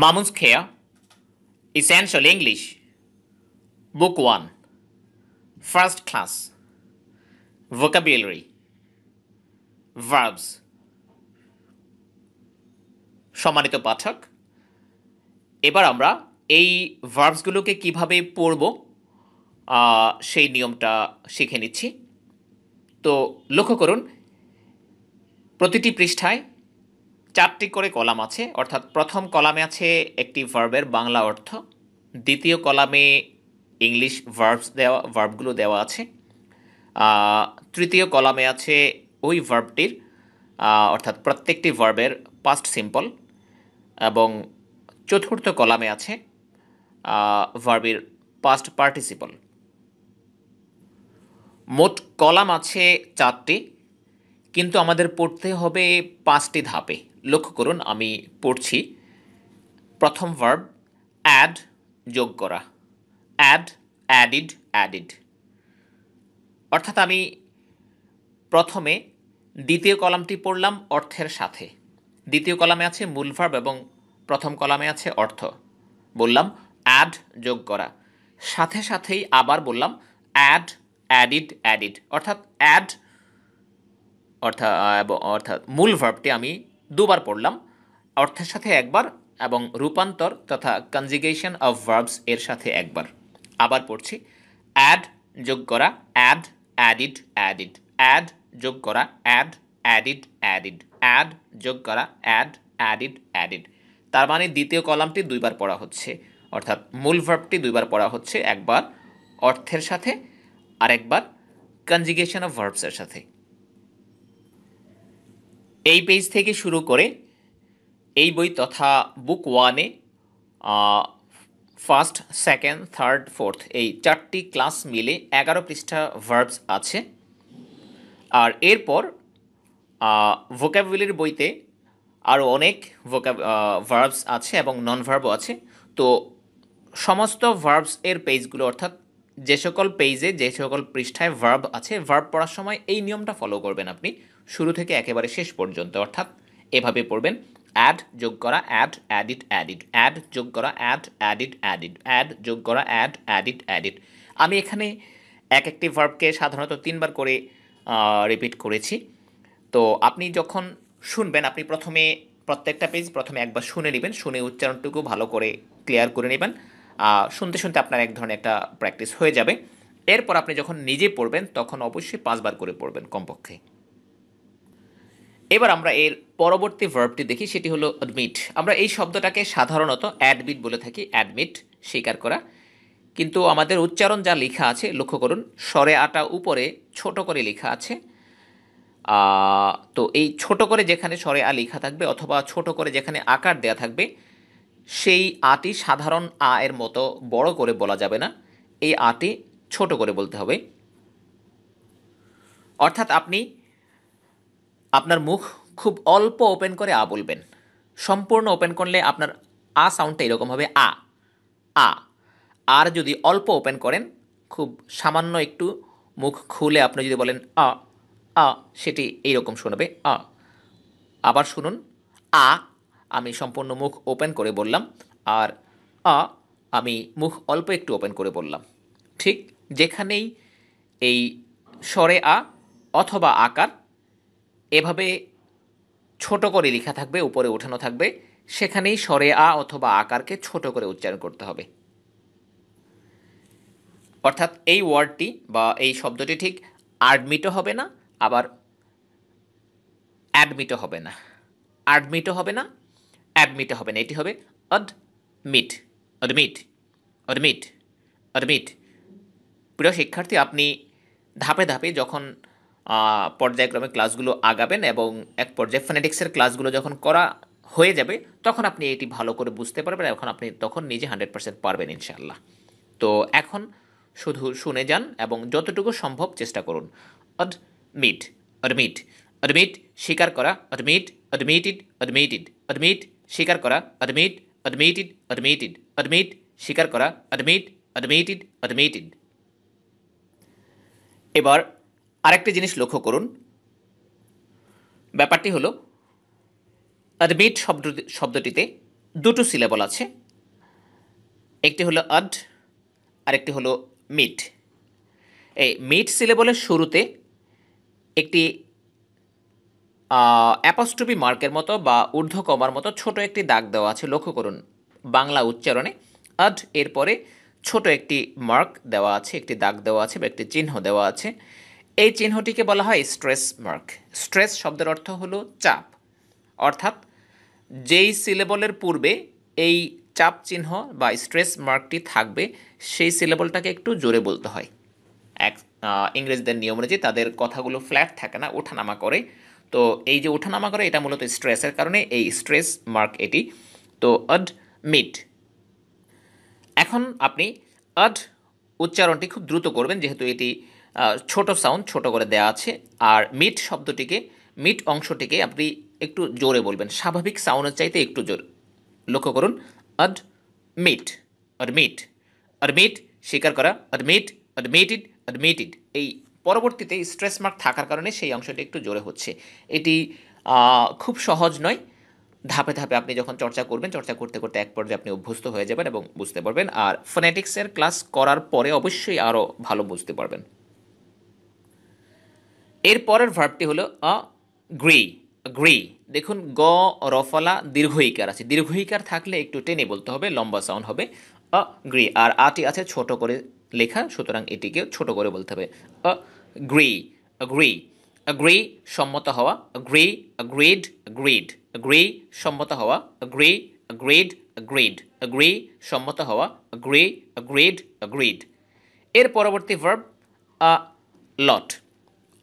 Mamun's Care Essential English book one first class Vocabulary Verbs সম্মানিত পাঠক এবার আমরা এই ভার্বসগুলোকে কিভাবে পড়ব সেই নিয়মটা শিখে নিচ্ছি তো লক্ষ্য করুন প্রতিটি পৃষ্ঠায় চারটি করে কলাম আছে অর্থাৎ প্রথম কলামে আছে একটি ভার্বের বাংলা অর্থ দ্বিতীয় কলামে ইংলিশ ভার্বস দেওয়া ভার্বগুলো দেওয়া আছে তৃতীয় কলামে আছে ওই ভার্বটির অর্থাৎ প্রত্যেকটি ভার্বের পাস্ট সিম্পল এবং চতুর্থ কলামে আছে ভার্বের পাস্ট পার্টিসিপল মোট কলাম আছে চারটি কিন্তু আমাদের পড়তে হবে পাঁচটি ধাপে লক্ষ্য করুন আমি পড়ছি প্রথম ভার্ব অ্যাড যোগ করা অ্যাড অ্যাডিড অ্যাডিড অর্থাৎ আমি প্রথমে দ্বিতীয় কলামটি পড়লাম অর্থের সাথে দ্বিতীয় কলামে আছে মূল ভার্ব এবং প্রথম কলামে আছে অর্থ বললাম অ্যাড যোগ করা সাথে সাথেই আবার বললাম অ্যাড অ্যাডিড অ্যাডিড অর্থাৎ অ্যাড অর্থাৎ অর্থাৎ মূল ভার্বটি আমি দুবার পড়লাম অর্থের সাথে একবার এবং রূপান্তর তথা কনজিগেশন অফ ভার্বস এর সাথে একবার আবার পড়ছি অ্যাড যোগ করা অ্যাড অ্যাডিড অ্যাডিড অ্যাড যোগ করা অ্যাড অ্যাডিড অ্যাডিড অ্যাড যোগ করা অ্যাড অ্যাডিড অ্যাডিড তার মানে দ্বিতীয় কলামটি দুইবার পড়া হচ্ছে অর্থাৎ মূল ভার্বটি দুইবার পড়া হচ্ছে একবার অর্থের সাথে আরেকবার কনজিগেশন অফ ভার্বসের সাথে এই পেজ থেকে শুরু করে এই বই তথা বুক ওয়ানে ফার্স্ট সেকেন্ড থার্ড ফোর্থ এই চারটি ক্লাস মিলে এগারো পৃষ্ঠা ভার্বস আছে আর এরপর ভোকাবুলির বইতে আরও অনেক ভোক্যাব ভার্বস আছে এবং নন ভার্বও আছে তো সমস্ত ভার্বস এর পেজগুলো অর্থাৎ যে সকল পেজে যে সকল পৃষ্ঠায় ভার্ব আছে ভার্ব পড়ার সময় এই নিয়মটা ফলো করবেন আপনি শুরু থেকে একেবারে শেষ পর্যন্ত অর্থাৎ এভাবে পড়বেন অ্যাড যোগ করা অ্যাড অ্যাডিট অ্যাডিট অ্যাড যোগ করা অ্যাড অ্যাডিট অ্যাডিট অ্যাড যোগ করা অ্যাড অ্যাডিট অ্যাডিট আমি এখানে এক একটি ভার্বকে সাধারণত তিনবার করে রিপিট করেছি তো আপনি যখন শুনবেন আপনি প্রথমে প্রত্যেকটা পেজ প্রথমে একবার শুনে নেবেন শুনে উচ্চারণটুকু ভালো করে ক্লিয়ার করে নেবেন শুনতে শুনতে আপনার এক ধরনের একটা প্র্যাকটিস হয়ে যাবে এরপর আপনি যখন নিজে পড়বেন তখন অবশ্যই পাঁচবার করে পড়বেন কমপক্ষে এবার আমরা এর পরবর্তী ভার্বটি দেখি সেটি হলো অ্যাডমিট আমরা এই শব্দটাকে সাধারণত অ্যাডমিট বলে থাকি অ্যাডমিট স্বীকার করা কিন্তু আমাদের উচ্চারণ যা লেখা আছে লক্ষ্য করুন স্বরে আটা উপরে ছোট করে লেখা আছে তো এই ছোট করে যেখানে স্বরে আ লেখা থাকবে অথবা ছোট করে যেখানে আকার দেয়া থাকবে সেই আটি সাধারণ আ এর মতো বড় করে বলা যাবে না এই আটি ছোট করে বলতে হবে অর্থাৎ আপনি আপনার মুখ খুব অল্প ওপেন করে আ বলবেন সম্পূর্ণ ওপেন করলে আপনার আ সাউন্ডটা এরকম হবে আ আ আর যদি অল্প ওপেন করেন খুব সামান্য একটু মুখ খুলে আপনি যদি বলেন আ আ সেটি এইরকম শোনাবে আ আবার শুনুন আ আমি সম্পূর্ণ মুখ ওপেন করে বললাম আর আ আমি মুখ অল্প একটু ওপেন করে বললাম ঠিক যেখানেই এই স্বরে আ অথবা আকার এভাবে ছোট করে লেখা থাকবে উপরে ওঠানো থাকবে সেখানেই স্বরে আ অথবা আকারকে ছোট করে উচ্চারণ করতে হবে অর্থাৎ এই ওয়ার্ডটি বা এই শব্দটি ঠিক আডমিটও হবে না আবার অ্যাডমিটও হবে না আডমিটও হবে না অ্যাডমিটও হবে না এটি হবে অডমিট অডমিট অডমিট অডমিট প্রিয় শিক্ষার্থী আপনি ধাপে ধাপে যখন পর্যায়ক্রমে ক্লাসগুলো আগাবেন এবং এক পর্যায়ে ফেনেটিক্সের ক্লাসগুলো যখন করা হয়ে যাবে তখন আপনি এটি ভালো করে বুঝতে পারবেন এখন আপনি তখন নিজে হান্ড্রেড পার্সেন্ট পারবেন ইনশাল্লাহ তো এখন শুধু শুনে যান এবং যতটুকু সম্ভব চেষ্টা করুন অডমিট অডমিট অডমিট স্বীকার করা অডমিট অডমিটেড অডমিটেড অডমিট স্বীকার করা অডমিট অডমিটেড অডমিটেড অডমিট স্বীকার করা অডমিট অডমিটেড অডমিটেড এবার আরেকটি জিনিস লক্ষ্য করুন ব্যাপারটি হলো আদবিট শব্দ শব্দটিতে দুটো সিলেবল আছে একটি হলো আড আরেকটি হলো মিট এই মিট সিলেবলের শুরুতে একটি অ্যাপাস্টুপি মার্কের মতো বা ঊর্ধ্বকমার মতো ছোট একটি দাগ দেওয়া আছে লক্ষ্য করুন বাংলা উচ্চারণে আড এরপরে ছোট একটি মার্ক দেওয়া আছে একটি দাগ দেওয়া আছে বা একটি চিহ্ন দেওয়া আছে এই চিহ্নটিকে বলা হয় স্ট্রেস মার্ক স্ট্রেস শব্দের অর্থ হলো চাপ অর্থাৎ যেই সিলেবলের পূর্বে এই চাপ চিহ্ন বা স্ট্রেস মার্কটি থাকবে সেই সিলেবলটাকে একটু জোরে বলতে হয় এক ইংরেজদের নিয়ম অনুযায়ী তাদের কথাগুলো ফ্ল্যাট থাকে না ওঠানামা করে তো এই যে ওঠানামা করে এটা মূলত স্ট্রেসের কারণে এই স্ট্রেস মার্ক এটি তো অড মিট এখন আপনি অড উচ্চারণটি খুব দ্রুত করবেন যেহেতু এটি ছোট সাউন্ড ছোট করে দেয়া আছে আর মিট শব্দটিকে মিট অংশটিকে আপনি একটু জোরে বলবেন স্বাভাবিক সাউন্ডের চাইতে একটু জোর লক্ষ্য করুন অড মিট অডমিট অডমিট স্বীকার করা অডমিট অডমিটেড অডমিটেড এই পরবর্তীতে স্ট্রেস মার্ক থাকার কারণে সেই অংশটি একটু জোরে হচ্ছে এটি খুব সহজ নয় ধাপে ধাপে আপনি যখন চর্চা করবেন চর্চা করতে করতে এক পর্যায়ে আপনি অভ্যস্ত হয়ে যাবেন এবং বুঝতে পারবেন আর ফোনেটিক্সের ক্লাস করার পরে অবশ্যই আরও ভালো বুঝতে পারবেন এর পরের ভার্বটি হলো অ গ্রি গ্রি দেখুন গ রফলা দীর্ঘইকার আছে দীর্ঘইকার থাকলে একটু টেনে বলতে হবে লম্বা সাউন্ড হবে অ গ্রি আর আটি আছে ছোট করে লেখা সুতরাং এটিকে ছোট করে বলতে হবে অ গ্রি গ্রি গ্রি সম্মত হওয়া গ্রি গ্রিড গ্রিড গ্রি সম্মত হওয়া গ্রি গ্রিড গ্রিড গ্রি সম্মত হওয়া গ্রি গ্রিড গ্রিড এর পরবর্তী ভার্ব লট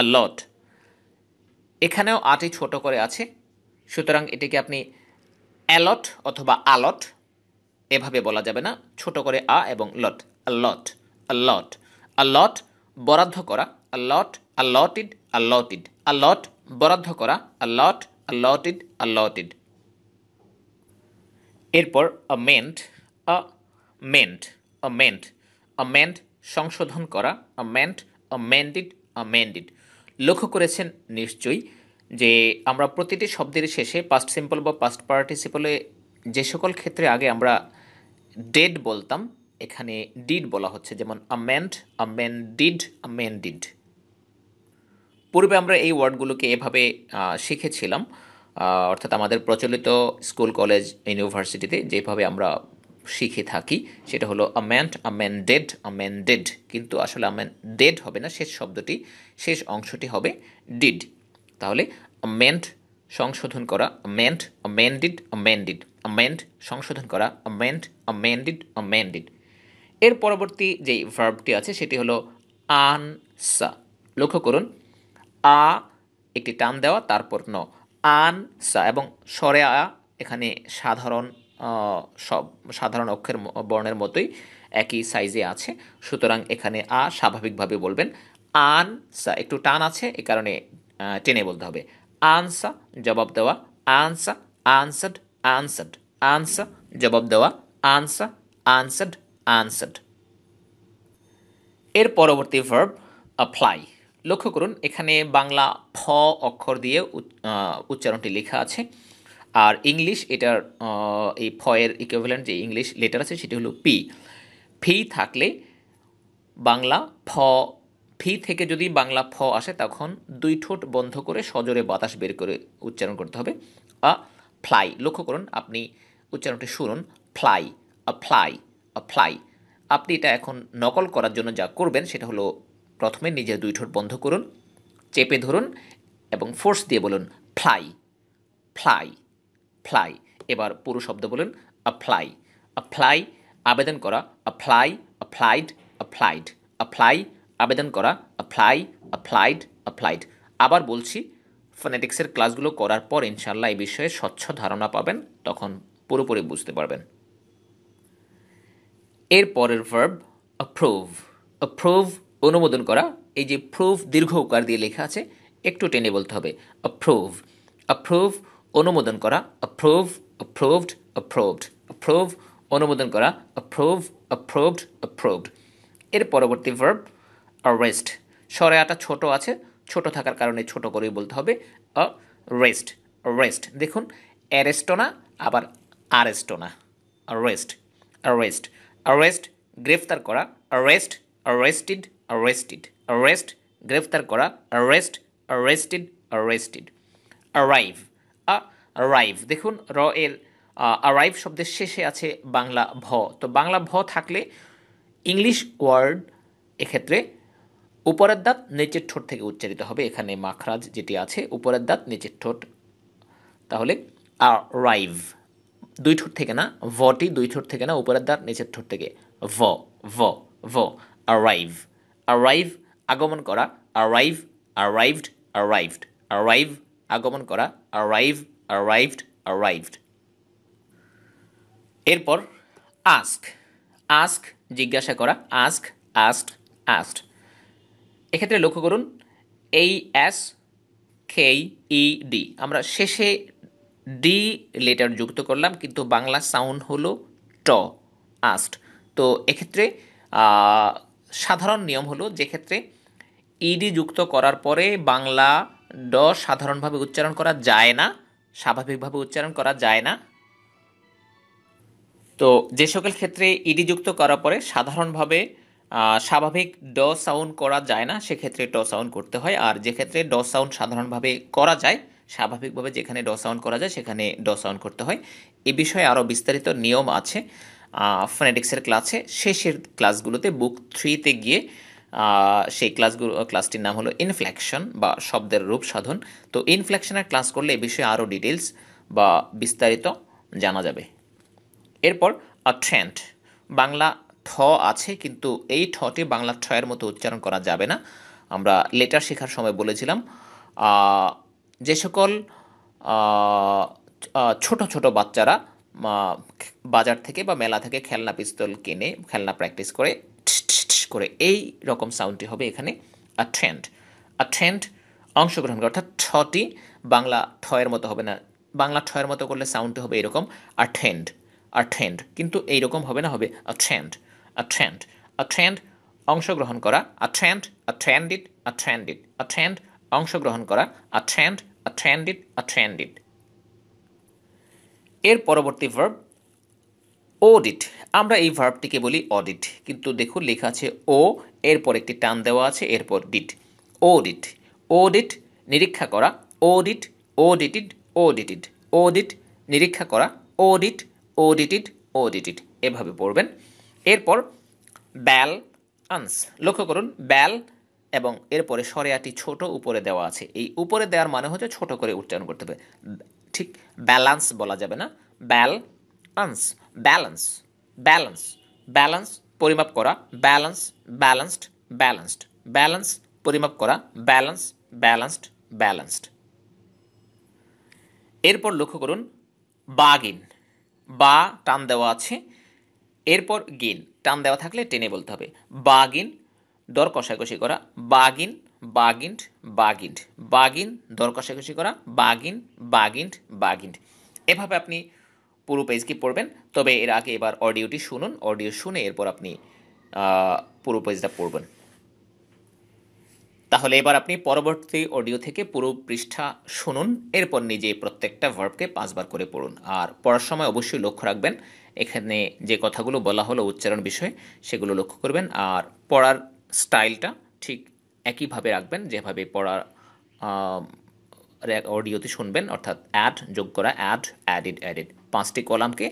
আল্লট এখানেও আটে ছোট করে আছে সুতরাং এটিকে আপনি অ্যালট অথবা আলট এভাবে বলা যাবে না ছোট করে আ এবং লট আল্লট আল্লট আল্লট বরাদ্দ করা আল্লট আল্লটিড আল্লটিড আল্লট বরাদ্দ করা আল্লট আল্লটিড আল্লটিড এরপর আ মেন্ট আ মেন্ট আ মেন্ট সংশোধন করা আ মেন্ট আ আ মেন্ডিড লক্ষ্য করেছেন নিশ্চয়ই যে আমরা প্রতিটি শব্দের শেষে পাস্ট সিম্পল বা পাস্ট পার্টিসিপলে যে সকল ক্ষেত্রে আগে আমরা ডেড বলতাম এখানে ডিড বলা হচ্ছে যেমন amend amended amended পূর্বে আমরা এই ওয়ার্ডগুলোকে এভাবে শিখেছিলাম অর্থাৎ আমাদের প্রচলিত স্কুল কলেজ ইউনিভার্সিটিতে যেভাবে আমরা শিখে থাকি সেটা হলো অ্যামেন্ট অ্যামেন্ডেড অ্যামেন্ডেড কিন্তু আসলে ডেড হবে না শেষ শব্দটি শেষ অংশটি হবে ডিড তাহলে অ্যামেন্ট সংশোধন করা অ্যামেন্ট অ্যামেন্ডেড অ্যামেন্ডেড অ্যামেন্ট সংশোধন করা অ্যামেন্ট অ্যামেন্ডেড অ্যামেন্ডেড এর পরবর্তী যে ভার্বটি আছে সেটি হলো আনসা লক্ষ্য করুন আ একটি টান দেওয়া তারপর ন আনসা এবং সরে আ এখানে সাধারণ সব সাধারণ অক্ষের বর্ণের মতোই একই সাইজে আছে সুতরাং এখানে আ স্বাভাবিকভাবে বলবেন আন সা একটু টান আছে এ কারণে টেনে বলতে হবে আনসা জবাব দেওয়া আনসা আনসার্ড আনসার্ড আনসা জবাব দেওয়া আনসা আনসার্ড আনসার্ড এর পরবর্তী ভার্ব অ্যাপ্লাই লক্ষ্য করুন এখানে বাংলা ফ অক্ষর দিয়ে উচ্চারণটি লেখা আছে আর ইংলিশ এটার এই ফয়ের ইকুইভ্যালেন্ট যে ইংলিশ লেটার আছে সেটি হলো পি ফি থাকলে বাংলা ফ ফি থেকে যদি বাংলা ফ আসে তখন দুই ঠোঁট বন্ধ করে সজোরে বাতাস বের করে উচ্চারণ করতে হবে আ ফ্লাই লক্ষ্য করুন আপনি উচ্চারণটি শুনুন fly a fly a fly আপনি এটা এখন নকল করার জন্য যা করবেন সেটা হলো প্রথমে নিজের দুই ঠোঁট বন্ধ করুন চেপে ধরুন এবং ফোর্স দিয়ে বলুন ফ্লাই ফ্লাই অ্যাপ্লাই এবার পুরো শব্দ বলুন অ্যাপ্লাই অ্যাপ্লাই আবেদন করা অ্যাপ্লাই অ্যাপ্লাইড অ্যাপ্লাইড অ্যাপ্লাই আবেদন করা অ্যাপ্লাই অ্যাপ্লাইড অ্যাপ্লাইড আবার বলছি ফোনেটিক্সের ক্লাসগুলো করার পর ইনশাল্লাহ এই বিষয়ে স্বচ্ছ ধারণা পাবেন তখন পুরোপুরি বুঝতে পারবেন এর পরের ভার্ব অ্যাপ্রুভ অ্যাপ্রুভ অনুমোদন করা এই যে প্রুভ দীর্ঘ উকার দিয়ে লেখা আছে একটু টেনে বলতে হবে অ্যাপ্রুভ অ্যাপ্রুভ অনুমোদন করা অ্যাপ্রুভ অ্যাপ্রুভড অ্যাপ্রুভড অ্যাপ্রুভ অনুমোদন করা অ্যাপ্রুভ অ্যাপ্রুভড অ্যাপ্রুভড এর পরবর্তী ভার্ব রেস্ট সরে আটা ছোট আছে ছোট থাকার কারণে ছোট করেই বলতে হবে অ রেস্ট রেস্ট দেখুন অ্যারেস্টোনা আবার আরেস্টোনা রেস্ট অ্যারেস্ট অ্যারেস্ট গ্রেফতার করা অ্যারেস্ট অ্যারেস্টেড অ্যারেস্টেড অ্যারেস্ট গ্রেফতার করা arrest arrested arrested arrive arrive দেখুন র এর আরাইভ শব্দের শেষে আছে বাংলা ভ তো বাংলা ভ থাকলে ইংলিশ ওয়ার্ড এক্ষেত্রে উপরের দাঁত নিচের ঠোঁট থেকে উচ্চারিত হবে এখানে মাখরাজ যেটি আছে উপরের দাঁত নিচের ঠোঁট তাহলে আরাইভ দুই ঠোঁট থেকে না ভটি দুই ঠোঁট থেকে না উপরের দাঁত নিচের ঠোঁট থেকে ভ ভ ভ আরাইভ আরাইভ আগমন করা আরাইভ আরাইভড আরাইভড আরাইভ আগমন করা অ্যারাইভ অ্যারাইভড অ্যারাইভড এরপর আস্ক আস্ক জিজ্ঞাসা করা আস্ক আস্ট আস্ট এক্ষেত্রে লক্ষ্য করুন এই অ্যাস কে ই ডি আমরা শেষে ডি লেটার যুক্ত করলাম কিন্তু বাংলা সাউন্ড হলো ট আস্ট তো এক্ষেত্রে সাধারণ নিয়ম হলো যে ক্ষেত্রে ইডি e যুক্ত করার পরে বাংলা ড সাধারণভাবে উচ্চারণ করা যায় না স্বাভাবিকভাবে উচ্চারণ করা যায় না তো যে সকল ক্ষেত্রে ইডি e যুক্ত করার পরে সাধারণভাবে স্বাভাবিক ড সাউন্ড করা যায় না সেক্ষেত্রে ট সাউন্ড করতে হয় আর যে ক্ষেত্রে ড সাউন্ড সাধারণভাবে করা যায় স্বাভাবিকভাবে যেখানে ড সাউন্ড করা যায় সেখানে ড সাউন্ড করতে হয় এ বিষয়ে আরও বিস্তারিত নিয়ম আছে ফোনেটিক্সের ক্লাসে শেষের ক্লাসগুলোতে বুক থ্রিতে গিয়ে সেই ক্লাসগুলো ক্লাসটির নাম হলো ইনফ্লেকশন বা শব্দের রূপ সাধন তো ইনফ্লেকশনের ক্লাস করলে এ বিষয়ে আরও ডিটেলস বা বিস্তারিত জানা যাবে এরপর আ ট্রেন্ড বাংলা ঠ আছে কিন্তু এই ঠটি বাংলা ঠয়ের মতো উচ্চারণ করা যাবে না আমরা লেটার শেখার সময় বলেছিলাম যে সকল ছোট ছোট বাচ্চারা বাজার থেকে বা মেলা থেকে খেলনা পিস্তল কিনে খেলনা প্র্যাকটিস করে করে এই রকম সাউন্ডটি হবে এখানে অ্যাটেন্ড অ্যাটেন্ড অংশগ্রহণ করে অর্থাৎ ছটি বাংলা ঠয়ের মতো হবে না বাংলা ঠয়ের মতো করলে সাউন্ডটি হবে এরকম অ্যাটেন্ড অ্যাটেন্ড কিন্তু এইরকম হবে না হবে অ্যাটেন্ড অ্যাটেন্ড অ্যাটেন্ড অংশগ্রহণ করা অ্যাটেন্ড অ্যাটেন্ডিড অ্যাটেন্ডিড অ্যাটেন্ড অংশগ্রহণ করা অ্যাটেন্ড অ্যাটেন্ডিড অ্যাটেন্ডিড এর পরবর্তী ভার্ব অডিট আমরা এই ভার্বটিকে বলি অডিট কিন্তু দেখুন লেখা আছে ও এরপর একটি টান দেওয়া আছে এরপর ডিট অডিট অডিট নিরীক্ষা করা অডিট অডিটেড অডিটেড অডিট নিরীক্ষা করা অডিট অডিটেড অডিটেড এভাবে পড়বেন এরপর ব্যাল আনস লক্ষ্য করুন ব্যাল এবং এরপরে সরেয়াটি ছোট উপরে দেওয়া আছে এই উপরে দেওয়ার মানে হচ্ছে ছোট করে উচ্চারণ করতে হবে ঠিক ব্যালান্স বলা যাবে না balance balance balance balance পরিমাপ করা ব্যালেন্স ব্যালেন্সড ব্যালেন্সড ব্যালেন্স পরিমাপ করা ব্যালেন্স ব্যালেন্সড ব্যালেন্সড এরপর লক্ষ্য করুন বা গিন বা টান দেওয়া আছে এরপর গিন টান দেওয়া থাকলে টেনে বলতে হবে বা গিন দর কষাকষি করা বাগিন বাগিন্ট বাগিন্ট বাগিন দর কষাকষি করা বাগিন বাগিন্ট বাগিন্ট এভাবে আপনি পুরো পেজকে পড়বেন তবে এর আগে এবার অডিওটি শুনুন অডিও শুনে এরপর আপনি পুরো পেজটা পড়বেন তাহলে এবার আপনি পরবর্তী অডিও থেকে পুরো পৃষ্ঠা শুনুন এরপর নিজে প্রত্যেকটা ভার্বকে পাঁচবার করে পড়ুন আর পড়ার সময় অবশ্যই লক্ষ্য রাখবেন এখানে যে কথাগুলো বলা হলো উচ্চারণ বিষয়ে সেগুলো লক্ষ্য করবেন আর পড়ার স্টাইলটা ঠিক একইভাবে রাখবেন যেভাবে পড়ার অডিওতে শুনবেন অর্থাৎ অ্যাড যোগ করা অ্যাড অ্যাডিড অ্যাডিড পাঁচটি কলামকে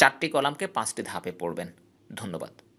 চারটি কলামকে পাঁচটি ধাপে পড়বেন ধন্যবাদ